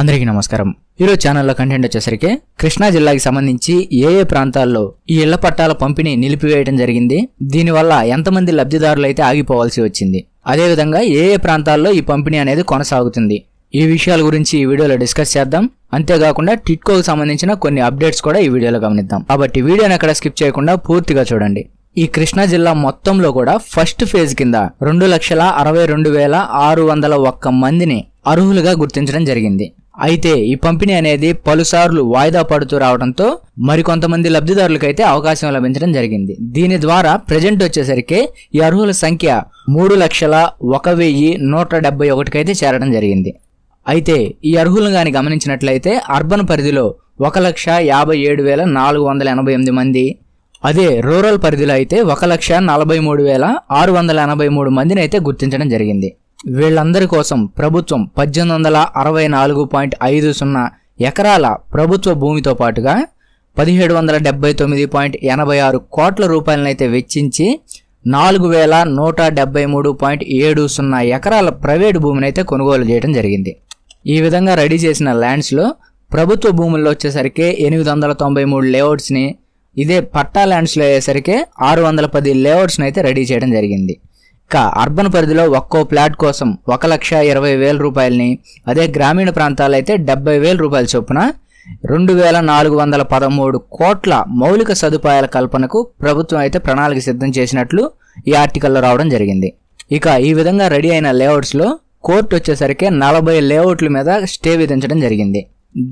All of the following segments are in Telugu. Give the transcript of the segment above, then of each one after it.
అందరికీ నమస్కారం ఈరోజు ఛానల్లో కంటెంట్ వచ్చేసరికి కృష్ణా జిల్లాకి సంబంధించి ఏ ఏ ప్రాంతాల్లో ఈ ఇళ్ల పట్టాల పంపిణీ నిలిపివేయడం జరిగింది దీనివల్ల ఎంతమంది లబ్ధిదారులు అయితే ఆగిపోవాల్సి వచ్చింది అదేవిధంగా ఏ ఏ ప్రాంతాల్లో ఈ పంపిణీ అనేది కొనసాగుతుంది ఈ విషయాల గురించి ఈ వీడియోలో డిస్కస్ చేద్దాం అంతేకాకుండా టిట్కోకు సంబంధించిన కొన్ని అప్డేట్స్ కూడా ఈ వీడియోలో గమనిద్దాం కాబట్టి వీడియోని ఎక్కడ స్కిప్ చేయకుండా పూర్తిగా చూడండి ఈ కృష్ణా జిల్లా మొత్తంలో కూడా ఫస్ట్ ఫేజ్ కింద రెండు లక్షల అరవై రెండు వేల ఆరు వందల ఒక్క మందిని అర్హులుగా గుర్తించడం జరిగింది అయితే ఈ పంపిణీ అనేది పలుసార్లు వాయిదా పడుతూ రావడంతో మరికొంతమంది లబ్ధిదారులకైతే అవకాశం లభించడం జరిగింది దీని ద్వారా ప్రజెంట్ వచ్చేసరికి ఈ అర్హుల సంఖ్య మూడు లక్షల ఒక వెయ్యి నూట డెబ్బై ఒకటికైతే చేరడం జరిగింది అయితే ఈ అర్హులను కానీ గమనించినట్లయితే అర్బన్ పరిధిలో ఒక లక్ష యాభై ఏడు వేల నాలుగు వందల ఎనభై ఎనిమిది మంది అదే రూరల్ పరిధిలో అయితే ఒక లక్ష నలభై మూడు వేల ఆరు వందల ఎనభై మూడు మందిని అయితే గుర్తించడం జరిగింది వీళ్ళందరి కోసం ప్రభుత్వం పద్దెనిమిది వందల అరవై నాలుగు పాయింట్ ఐదు సున్నా ఎకరాల ప్రభుత్వ భూమితో పాటుగా పదిహేడు వందల డెబ్బై తొమ్మిది పాయింట్ ఎనభై ఆరు కోట్ల రూపాయలనైతే వెచ్చించి నాలుగు వేల నూట డెబ్బై మూడు పాయింట్ ఏడు సున్నా ఎకరాల ప్రైవేటు భూమిని అయితే కొనుగోలు చేయడం జరిగింది ఈ విధంగా రెడీ చేసిన ల్యాండ్స్లో ప్రభుత్వ భూముల్లో వచ్చేసరికి ఎనిమిది వందల తొంభై మూడు లేఅవుట్స్ని ఇదే పట్టా ల్యాండ్స్లో అయ్యేసరికి ఆరు వందల పది లేఅవుట్స్ని అయితే రెడీ చేయడం జరిగింది ఇక అర్బన్ పరిధిలో ఒక్కో ప్లాట్ కోసం ఒక లక్ష ఇరవై వేల రూపాయలని అదే గ్రామీణ ప్రాంతాలైతే డెబ్బై వేల రూపాయల చొప్పున రెండు వేల నాలుగు వందల పదమూడు కోట్ల మౌలిక సదుపాయాల కల్పనకు ప్రభుత్వం అయితే ప్రణాళిక సిద్ధం చేసినట్లు ఈ ఆర్టికల్లో రావడం జరిగింది ఇక ఈ విధంగా రెడీ అయిన లేఅవుట్స్లో కోర్టు వచ్చేసరికి నలభై లేఅవుట్ల మీద స్టే విధించడం జరిగింది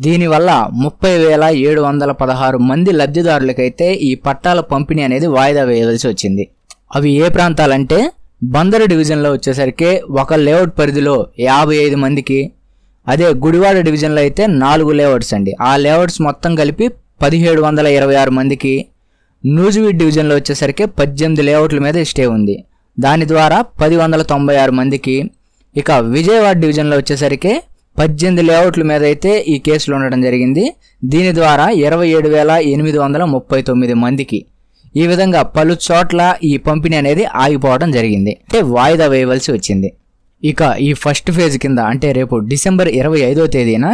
దీనివల్ల ముప్పై వేల ఏడు వందల పదహారు మంది లబ్ధిదారులకైతే ఈ పట్టాల పంపిణీ అనేది వాయిదా వేయవలసి వచ్చింది అవి ఏ ప్రాంతాలంటే బందరు డివిజన్లో వచ్చేసరికి ఒక లేఅవుట్ పరిధిలో యాభై ఐదు మందికి అదే గుడివాడ డివిజన్లో అయితే నాలుగు లేఅవుట్స్ అండి ఆ లేఅవుట్స్ మొత్తం కలిపి పదిహేడు వందల ఇరవై ఆరు మందికి నూజివీడ్ డివిజన్లో వచ్చేసరికి పద్దెనిమిది లేఅవుట్ల మీద స్టే ఉంది దాని ద్వారా పది వందల తొంభై ఆరు మందికి ఇక విజయవాడ డివిజన్లో వచ్చేసరికి పద్దెనిమిది లేఅవుట్ల మీద అయితే ఈ కేసులు ఉండడం జరిగింది దీని ద్వారా ఇరవై ఏడు వేల ఎనిమిది వందల ముప్పై తొమ్మిది మందికి ఈ విధంగా పలు చోట్ల ఈ పంపిణీ అనేది ఆగిపోవడం జరిగింది అంటే వాయిదా వేయవలసి వచ్చింది ఇక ఈ ఫస్ట్ ఫేజ్ కింద అంటే రేపు డిసెంబర్ ఇరవై ఐదో తేదీన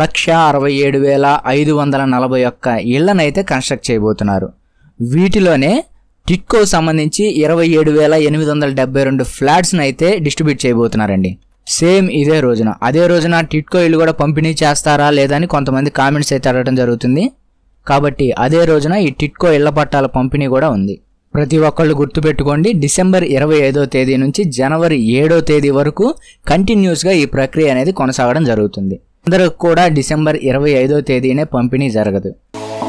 లక్ష అరవై ఏడు వేల ఐదు వందల నలభై ఒక్క ఇళ్లనైతే కన్స్ట్రక్ట్ చేయబోతున్నారు వీటిలోనే టిట్కో సంబంధించి ఇరవై ఏడు వేల ఎనిమిది వందల డెబ్బై రెండు ఫ్లాట్స్ని అయితే డిస్ట్రిబ్యూట్ చేయబోతున్నారండి సేమ్ ఇదే రోజున అదే రోజున టిట్కో ఇల్లు కూడా పంపిణీ చేస్తారా లేదని కొంతమంది కామెంట్స్ అయితే అడగడం జరుగుతుంది కాబట్టి అదే రోజున ఈ టిట్కో ఇళ్ల పట్టాల పంపిణీ కూడా ఉంది ప్రతి ఒక్కళ్ళు గుర్తుపెట్టుకోండి డిసెంబర్ ఇరవై ఐదో తేదీ నుంచి జనవరి ఏడో తేదీ వరకు కంటిన్యూస్గా ఈ ప్రక్రియ అనేది కొనసాగడం జరుగుతుంది అందరికి కూడా డిసెంబర్ ఇరవై ఐదో తేదీనే పంపిణీ జరగదు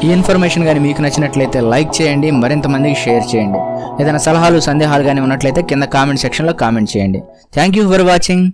ఈ ఇన్ఫర్మేషన్ కానీ మీకు నచ్చినట్లయితే లైక్ చేయండి మరింత మందికి షేర్ చేయండి ఏదైనా సలహాలు సందేహాలు కానీ ఉన్నట్లయితే కింద కామెంట్ సెక్షన్లో కామెంట్ చేయండి థ్యాంక్ యూ ఫర్ వాచింగ్